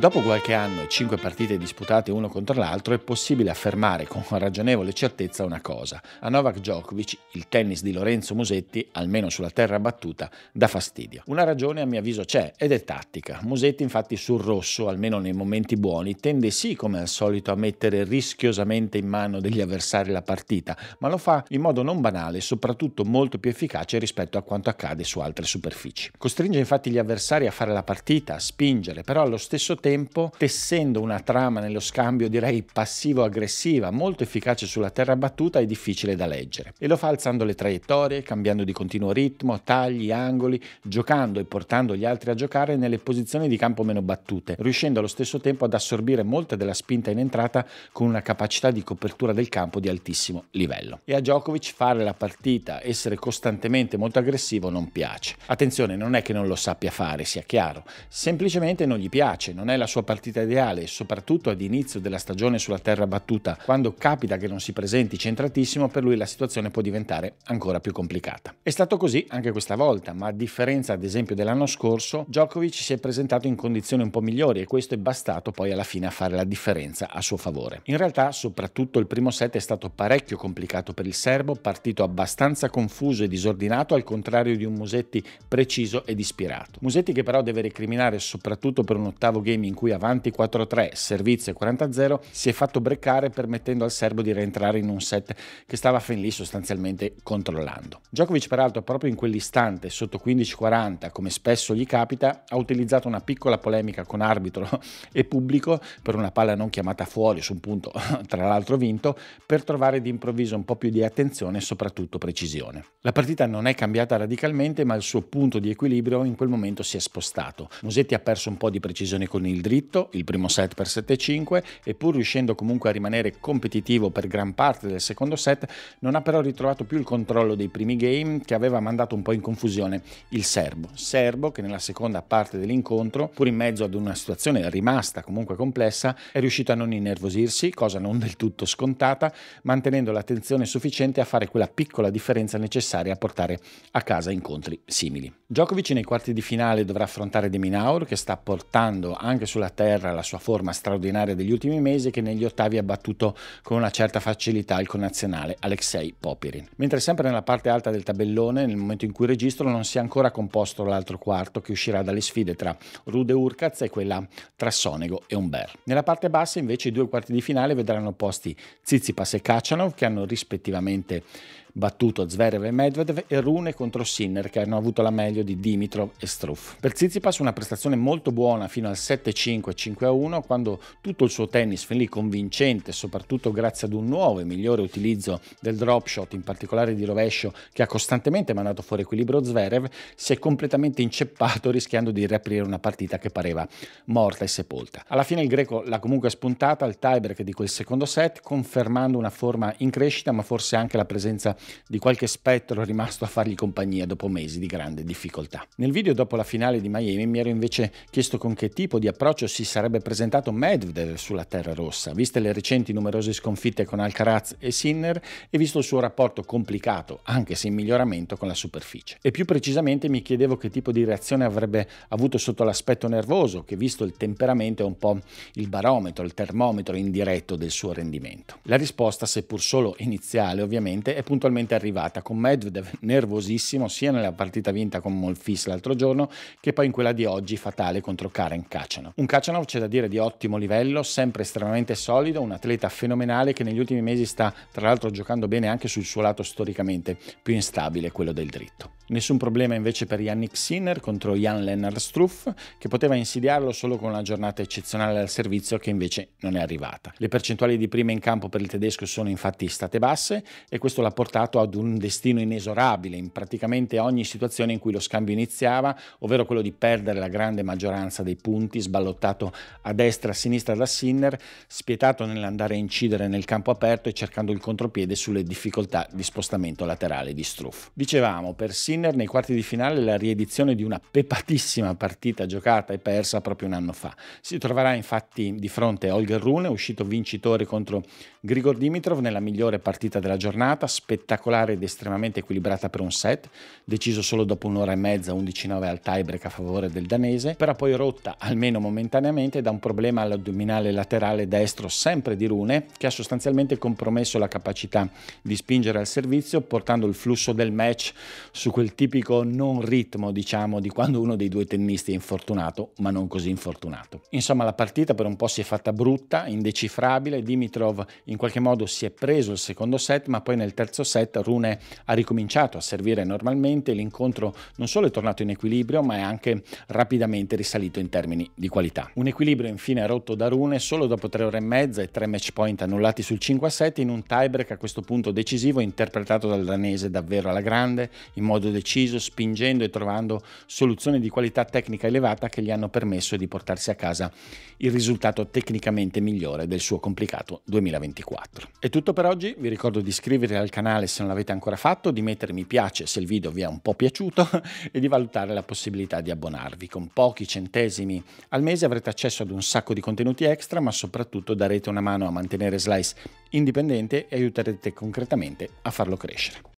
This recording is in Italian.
Dopo qualche anno e cinque partite disputate uno contro l'altro, è possibile affermare con ragionevole certezza una cosa. A Novak Djokovic il tennis di Lorenzo Musetti, almeno sulla terra battuta, dà fastidio. Una ragione a mio avviso c'è ed è tattica. Musetti infatti sul rosso, almeno nei momenti buoni, tende sì come al solito a mettere rischiosamente in mano degli avversari la partita, ma lo fa in modo non banale e soprattutto molto più efficace rispetto a quanto accade su altre superfici. Costringe infatti gli avversari a fare la partita, a spingere, però allo stesso tempo tempo, tessendo una trama nello scambio direi passivo-aggressiva, molto efficace sulla terra battuta e difficile da leggere. E lo fa alzando le traiettorie, cambiando di continuo ritmo, tagli, angoli, giocando e portando gli altri a giocare nelle posizioni di campo meno battute, riuscendo allo stesso tempo ad assorbire molta della spinta in entrata con una capacità di copertura del campo di altissimo livello. E a Djokovic fare la partita, essere costantemente molto aggressivo non piace. Attenzione, non è che non lo sappia fare, sia chiaro, semplicemente non gli piace, non è la sua partita ideale, soprattutto ad inizio della stagione sulla terra battuta, quando capita che non si presenti centratissimo, per lui la situazione può diventare ancora più complicata. È stato così anche questa volta, ma a differenza ad esempio dell'anno scorso, Djokovic si è presentato in condizioni un po' migliori e questo è bastato poi alla fine a fare la differenza a suo favore. In realtà, soprattutto il primo set è stato parecchio complicato per il serbo, partito abbastanza confuso e disordinato, al contrario di un Musetti preciso ed ispirato. Musetti che però deve recriminare soprattutto per un ottavo game in cui avanti 4-3, servizio 40-0, si è fatto breccare permettendo al serbo di rientrare in un set che stava fin lì sostanzialmente controllando. Djokovic peraltro proprio in quell'istante sotto 15-40, come spesso gli capita, ha utilizzato una piccola polemica con arbitro e pubblico per una palla non chiamata fuori su un punto tra l'altro vinto, per trovare d'improvviso un po' più di attenzione e soprattutto precisione. La partita non è cambiata radicalmente, ma il suo punto di equilibrio in quel momento si è spostato. Musetti ha perso un po' di precisione con il il dritto, il primo set per 7-5 e pur riuscendo comunque a rimanere competitivo per gran parte del secondo set, non ha però ritrovato più il controllo dei primi game che aveva mandato un po' in confusione il serbo. Serbo che nella seconda parte dell'incontro, pur in mezzo ad una situazione rimasta comunque complessa, è riuscito a non innervosirsi, cosa non del tutto scontata, mantenendo l'attenzione sufficiente a fare quella piccola differenza necessaria a portare a casa incontri simili. Djokovic nei quarti di finale dovrà affrontare De Minaur che sta portando anche anche sulla terra la sua forma straordinaria degli ultimi mesi che negli ottavi ha battuto con una certa facilità il connazionale Alexei Popirin. Mentre sempre nella parte alta del tabellone, nel momento in cui registro, non si è ancora composto l'altro quarto che uscirà dalle sfide tra Rude Urkaz e quella tra Sonego e Umber. Nella parte bassa invece i due quarti di finale vedranno posti Zizipas e Kacanov che hanno rispettivamente battuto Zverev e Medvedev e Rune contro Sinner che hanno avuto la meglio di Dimitrov e Struff. Per Zizipas una prestazione molto buona fino al 7-5-5-1 quando tutto il suo tennis fin lì convincente soprattutto grazie ad un nuovo e migliore utilizzo del drop shot in particolare di rovescio che ha costantemente mandato fuori equilibrio Zverev si è completamente inceppato rischiando di riaprire una partita che pareva morta e sepolta. Alla fine il greco l'ha comunque spuntata al tiebreak di quel secondo set confermando una forma in crescita ma forse anche la presenza di qualche spettro rimasto a fargli compagnia dopo mesi di grande difficoltà. Nel video dopo la finale di Miami mi ero invece chiesto con che tipo di approccio si sarebbe presentato Medvedev sulla terra rossa, viste le recenti numerose sconfitte con Alcaraz e Sinner e visto il suo rapporto complicato, anche se in miglioramento, con la superficie. E più precisamente mi chiedevo che tipo di reazione avrebbe avuto sotto l'aspetto nervoso, che visto il temperamento è un po' il barometro, il termometro indiretto del suo rendimento. La risposta, seppur solo iniziale ovviamente, è puntualmente eventualmente arrivata, con Medvedev nervosissimo sia nella partita vinta con Molfis l'altro giorno che poi in quella di oggi fatale contro Karen Kacenov. Un Kacenov c'è da dire di ottimo livello, sempre estremamente solido, un atleta fenomenale che negli ultimi mesi sta tra l'altro giocando bene anche sul suo lato storicamente più instabile, quello del dritto. Nessun problema invece per Yannick Sinner contro Jan Lennart Struff, che poteva insidiarlo solo con una giornata eccezionale al servizio che invece non è arrivata. Le percentuali di prima in campo per il tedesco sono infatti state basse e questo l'ha portato ad un destino inesorabile in praticamente ogni situazione in cui lo scambio iniziava, ovvero quello di perdere la grande maggioranza dei punti, sballottato a destra, e a sinistra da Sinner, spietato nell'andare a incidere nel campo aperto e cercando il contropiede sulle difficoltà di spostamento laterale di Struff. Dicevamo, per Sinner Sinner nei quarti di finale la riedizione di una pepatissima partita giocata e persa proprio un anno fa. Si troverà infatti di fronte a Holger Rune, uscito vincitore contro Grigor Dimitrov nella migliore partita della giornata, spettacolare ed estremamente equilibrata per un set, deciso solo dopo un'ora e mezza, 11-9 al tiebreak a favore del danese, però poi rotta almeno momentaneamente da un problema all'addominale laterale destro sempre di Rune, che ha sostanzialmente compromesso la capacità di spingere al servizio portando il flusso del match su quel il tipico non ritmo, diciamo, di quando uno dei due tennisti è infortunato, ma non così infortunato. Insomma, la partita per un po' si è fatta brutta, indecifrabile, Dimitrov in qualche modo si è preso il secondo set, ma poi nel terzo set Rune ha ricominciato a servire normalmente, l'incontro non solo è tornato in equilibrio, ma è anche rapidamente risalito in termini di qualità. Un equilibrio infine rotto da Rune solo dopo tre ore e mezza e tre match point annullati sul 5 a 7 in un tiebreak a questo punto decisivo interpretato dal danese davvero alla grande, in modo decisivo deciso, spingendo e trovando soluzioni di qualità tecnica elevata che gli hanno permesso di portarsi a casa il risultato tecnicamente migliore del suo complicato 2024. È tutto per oggi, vi ricordo di iscrivervi al canale se non l'avete ancora fatto, di mettere mi piace se il video vi è un po' piaciuto e di valutare la possibilità di abbonarvi. Con pochi centesimi al mese avrete accesso ad un sacco di contenuti extra, ma soprattutto darete una mano a mantenere Slice indipendente e aiuterete concretamente a farlo crescere.